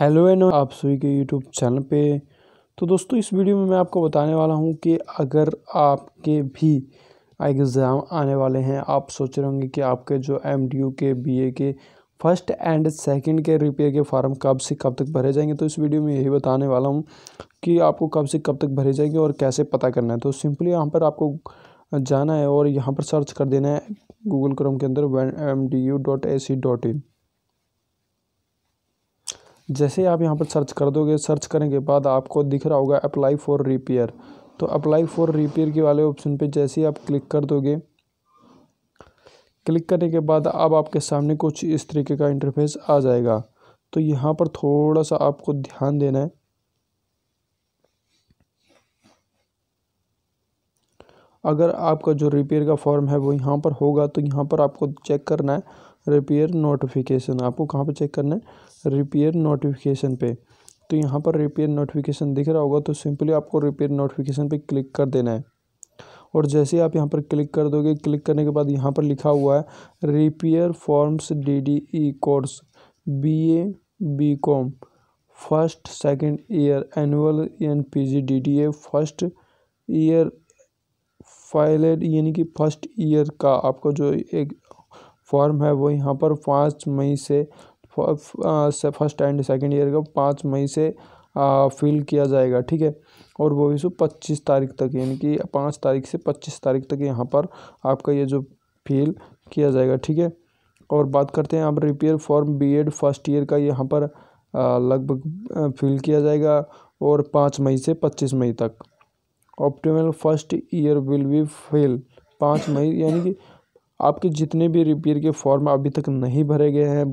hello एनो आप सभी के यूट्यूब चैनल पे तो दोस्तों इस वीडियो में मैं आपको बताने वाला हूँ कि अगर आपके भी एग्ज़ाम आने वाले हैं आप सोच रहे होंगे कि आपके जो एम के बी के फर्स्ट एंड सेकंड के रिपेयर के फार्म कब से कब तक भरे जाएंगे तो इस वीडियो में यही बताने वाला हूँ कि आपको कब से कब तक भरे जाएंगे और कैसे पता करना है तो सिंपली यहाँ पर आपको जाना है और यहाँ पर सर्च कर देना है गूगल क्रोम के अंदर M D U dot A C dot in जैसे आप यहाँ पर सर्च कर दोगे सर्च करने के बाद आपको दिख रहा होगा अप्लाई फॉर रिपेयर तो अप्लाई फॉर रिपेयर के वाले ऑप्शन पे जैसे ही आप क्लिक कर दोगे क्लिक करने के बाद अब आपके सामने कुछ इस तरीके का इंटरफेस आ जाएगा तो यहाँ पर थोड़ा सा आपको ध्यान देना है अगर आपका जो रिपेयर का फॉर्म है वो यहाँ पर होगा तो यहाँ पर आपको चेक करना है रिपेयर नोटिफिकेशन आपको कहाँ पे चेक करना है रिपेयर नोटिफिकेशन पे तो यहाँ पर रिपेयर नोटिफिकेशन दिख रहा होगा तो सिंपली आपको रिपेयर नोटिफिकेशन पे क्लिक कर देना है और जैसे आप यहाँ पर क्लिक कर दोगे क्लिक करने के बाद यहाँ पर लिखा हुआ है repair forms D D E course B A B com first second year annual N P G D D A first year failed यानी कि फर्स्ट ईयर का आपको जो एक फॉर्म है वो यहाँ पर पाँच मई से फर्स्ट एंड सेकेंड ईयर का पाँच मई से फिल किया जाएगा ठीक है और वो भी सो पच्चीस तारीख तक यानी कि पाँच तारीख से पच्चीस तारीख तक यहाँ पर आपका ये जो फिल किया जाएगा ठीक है और बात करते हैं यहाँ पर repair form B Ed first year का यहाँ पर लगभग फिल किया जाएगा और पाँच मई से पच्चीस मई तक optimal first year will be fill पाँच मई यानी कि आपके जितने भी रिपेयर के फॉर्म अभी तक नहीं भरे गए हैं